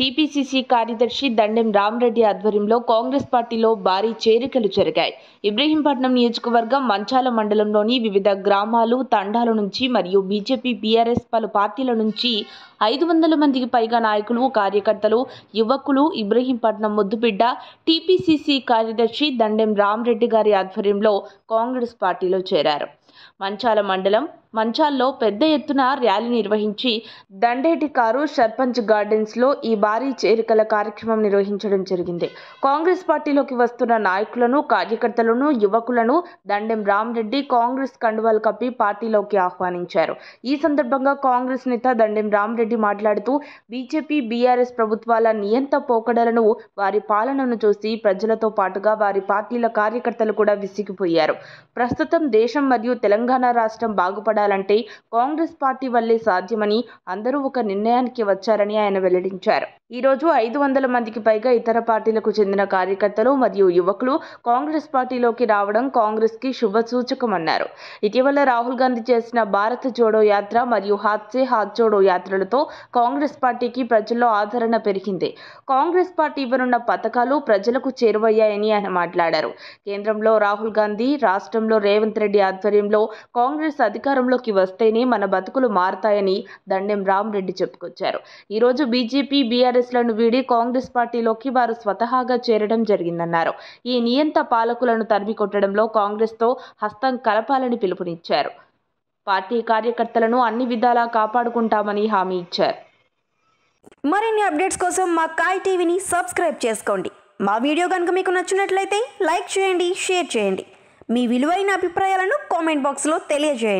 TPCC కార్యదర్శి దండెం రామరెడ్డి ఆధ్వర్యంలో కాంగ్రెస్ పార్టీలో భారీ చేరికలు జరిగాయి ఇబ్రహీంపట్నం నియోజకవర్గం మంచాల మండలంలోని వివిధ గ్రామాలు తండాల నుంచి మరియు బీజేపీ బీఆర్ఎస్ పలు పార్టీల నుంచి ఐదు వందల మందికి పైగా నాయకులు కార్యకర్తలు యువకులు ఇబ్రహీంపట్నం ముద్దుబిడ్డ టీపీసీసీ కార్యదర్శి దండెం రామరెడ్డి గారి ఆధ్వర్యంలో కాంగ్రెస్ పార్టీలో చేరారు మంచాల మండలం మంచాల్లో పెద్ద ఎత్తున ర్యాలీ నిర్వహించి దండేటి కారు సర్పంచ్ గార్డెన్స్లో ఈ భారీ చేరికల కార్యక్రమం నిర్వహించడం జరిగింది కాంగ్రెస్ పార్టీలోకి వస్తున్న నాయకులను కార్యకర్తలను యువకులను దండెం రామ్రెడ్డి కాంగ్రెస్ కండువాలు కప్పి పార్టీలోకి ఆహ్వానించారు ఈ సందర్భంగా కాంగ్రెస్ నేత దండెం రామ్రెడ్డి మాట్లాడుతూ బీజేపీ బీఆర్ఎస్ ప్రభుత్వాల నియంత పోకడలను వారి పాలనను చూసి ప్రజలతో పాటుగా వారి పార్టీల కార్యకర్తలు కూడా విసిగిపోయారు ప్రస్తుతం దేశం మరియు తెలంగాణ రాష్ట్రం బాగుపడ ఉండాలంటే కాంగ్రెస్ పార్టీ వల్లే సాధ్యమని అందరూ ఒక నిర్ణయానికి వచ్చారని ఆయన వెల్లడించారు ఈ రోజు ఐదు వందల మందికి పైగా ఇతర పార్టీలకు చెందిన కార్యకర్తలు మరియు యువకులు కాంగ్రెస్ పార్టీలోకి రావడం కాంగ్రెస్ కి శుభ సూచకమన్నారు ఇటీవల రాహుల్ గాంధీ చేసిన భారత్ జోడో యాత్ర మరియు హాత్సే హాత్ జోడో యాత్రలతో కాంగ్రెస్ పార్టీకి ప్రజల్లో ఆదరణ పెరిగింది కాంగ్రెస్ పార్టీ ఇవ్వనున్న పథకాలు ప్రజలకు చేరువయ్యాయని ఆయన మాట్లాడారు కేంద్రంలో రాహుల్ గాంధీ రాష్ట్రంలో రేవంత్ రెడ్డి ఆధ్వర్యంలో కాంగ్రెస్ అధికారంలో అధికారంలోకి వస్తేనే మన బతుకులు మారతాయని దండెం రామరెడ్డి చెప్పుకొచ్చారు ఈరోజు బీజేపీ బీఆర్ఎస్లను వీడి కాంగ్రెస్ పార్టీలోకి వారు స్వతహాగా చేరడం జరిగిందన్నారు ఈ నియంత పాలకులను తరిమి కొట్టడంలో కాంగ్రెస్తో హస్తం కలపాలని పిలుపునిచ్చారు పార్టీ కార్యకర్తలను అన్ని విధాలా కాపాడుకుంటామని హామీ ఇచ్చారు మరిన్ని అప్డేట్స్ కోసం మా కాయ్ టీవీని సబ్స్క్రైబ్ చేసుకోండి మా వీడియో కనుక మీకు నచ్చినట్లయితే లైక్ చేయండి షేర్ చేయండి మీ విలువైన అభిప్రాయాలను కామెంట్ బాక్స్లో తెలియజేయండి